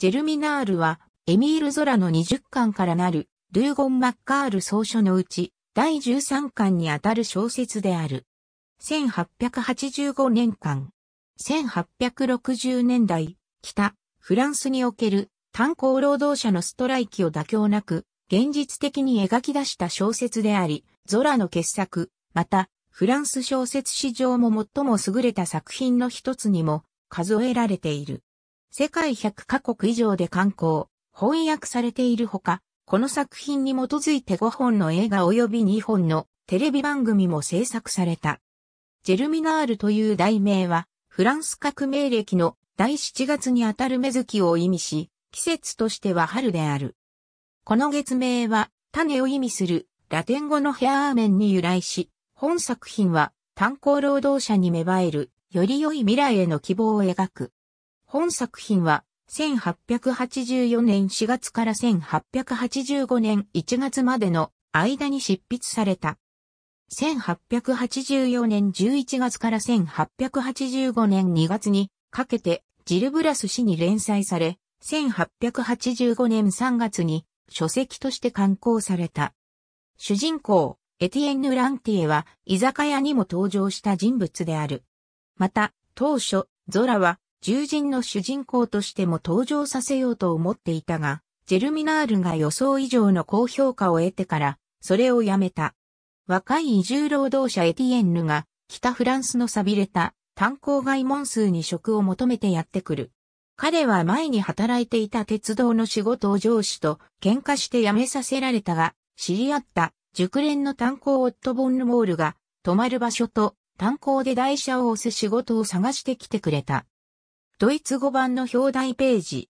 ジェルミナールは、エミール・ゾラの20巻からなる、ルーゴン・マッカール総書のうち、第13巻にあたる小説である。1885年間、1860年代、北、フランスにおける炭鉱労働者のストライキを妥協なく、現実的に描き出した小説であり、ゾラの傑作、また、フランス小説史上も最も優れた作品の一つにも数えられている。世界100カ国以上で観光、翻訳されているほか、この作品に基づいて5本の映画及び2本のテレビ番組も制作された。ジェルミナールという題名は、フランス革命歴の第7月にあたる目月を意味し、季節としては春である。この月名は、種を意味するラテン語のヘアーメンに由来し、本作品は炭鉱労働者に芽生える、より良い未来への希望を描く。本作品は、1884年4月から1885年1月までの間に執筆された。1884年11月から1885年2月にかけてジルブラス氏に連載され、1885年3月に書籍として刊行された。主人公、エティエンヌ・ランティエは居酒屋にも登場した人物である。また、当初、ゾラは獣人の主人公としても登場させようと思っていたが、ジェルミナールが予想以上の高評価を得てから、それをやめた。若い移住労働者エティエンヌが、北フランスの錆びれた炭鉱外門数に職を求めてやってくる。彼は前に働いていた鉄道の仕事を上司と喧嘩して辞めさせられたが、知り合った熟練の炭鉱オット・ボンヌモールが、泊まる場所と炭鉱で台車を押す仕事を探してきてくれた。ドイツ語版の表題ページ。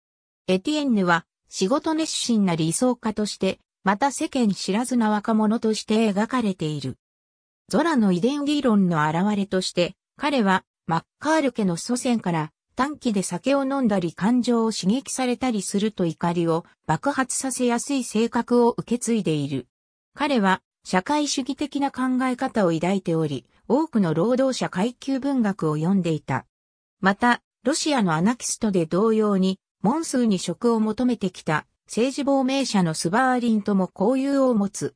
エティエンヌは仕事熱心な理想家として、また世間知らずな若者として描かれている。ゾラの遺伝理論の現れとして、彼はマッカール家の祖先から短期で酒を飲んだり感情を刺激されたりすると怒りを爆発させやすい性格を受け継いでいる。彼は社会主義的な考え方を抱いており、多くの労働者階級文学を読んでいた。また、ロシアのアナキストで同様に、モンスーに職を求めてきた政治亡命者のスバーリンとも交友を持つ。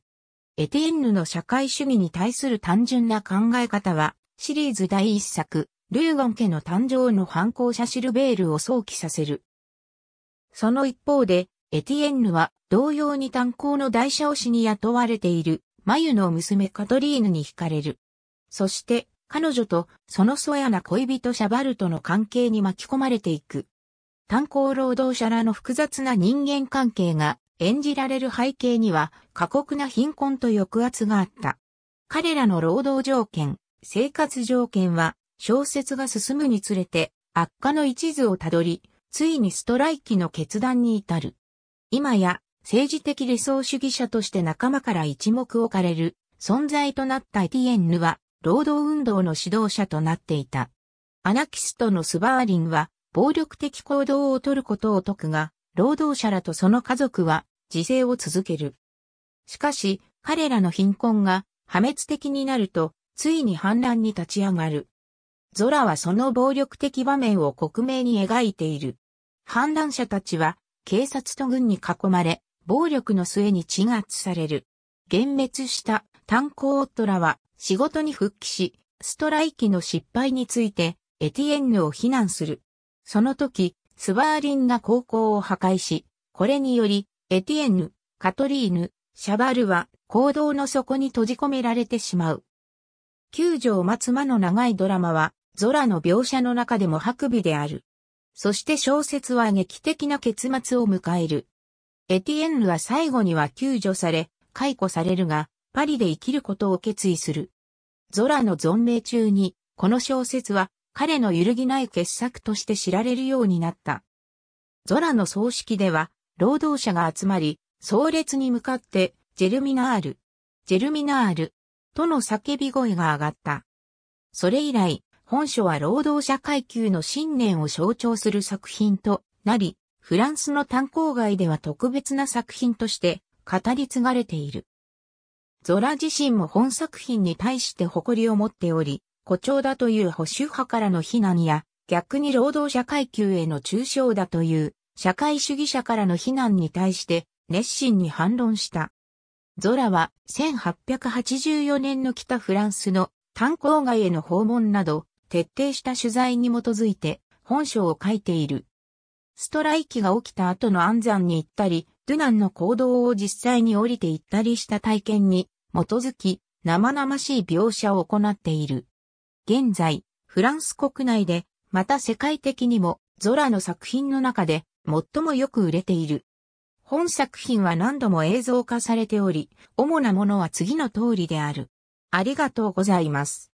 エティエンヌの社会主義に対する単純な考え方は、シリーズ第一作、ルーゴン家の誕生の反抗者シルベールを想起させる。その一方で、エティエンヌは同様に炭鉱の代謝をしに雇われている、マユの娘カトリーヌに惹かれる。そして、彼女とその素やな恋人シャバルとの関係に巻き込まれていく。炭鉱労働者らの複雑な人間関係が演じられる背景には過酷な貧困と抑圧があった。彼らの労働条件、生活条件は小説が進むにつれて悪化の一途をたどり、ついにストライキの決断に至る。今や政治的理想主義者として仲間から一目置かれる存在となったエティエンヌは労働運動の指導者となっていた。アナキストのスバーリンは、暴力的行動をとることを説くが、労働者らとその家族は、自制を続ける。しかし、彼らの貧困が破滅的になると、ついに反乱に立ち上がる。ゾラはその暴力的場面を克明に描いている。反乱者たちは、警察と軍に囲まれ、暴力の末に鎮圧される。幻滅した炭鉱夫らは、仕事に復帰し、ストライキの失敗について、エティエンヌを非難する。その時、スワーリンが高校を破壊し、これにより、エティエンヌ、カトリーヌ、シャバルは、行動の底に閉じ込められてしまう。救助を待つ間の長いドラマは、ゾラの描写の中でも白尾である。そして小説は劇的な結末を迎える。エティエンヌは最後には救助され、解雇されるが、パリで生きることを決意する。ゾラの存命中に、この小説は彼の揺るぎない傑作として知られるようになった。ゾラの葬式では、労働者が集まり、葬列に向かって、ジェルミナール、ジェルミナール、との叫び声が上がった。それ以来、本書は労働者階級の信念を象徴する作品となり、フランスの炭鉱街では特別な作品として語り継がれている。ゾラ自身も本作品に対して誇りを持っており、誇張だという保守派からの非難や、逆に労働者階級への中傷だという社会主義者からの非難に対して熱心に反論した。ゾラは1884年の北フランスの炭鉱街への訪問など徹底した取材に基づいて本書を書いている。ストライキが起きた後の安山に行ったり、ドゥナンの行動を実際に降りて行ったりした体験に基づき、生々しい描写を行っている。現在、フランス国内で、また世界的にも、ゾラの作品の中で、最もよく売れている。本作品は何度も映像化されており、主なものは次の通りである。ありがとうございます。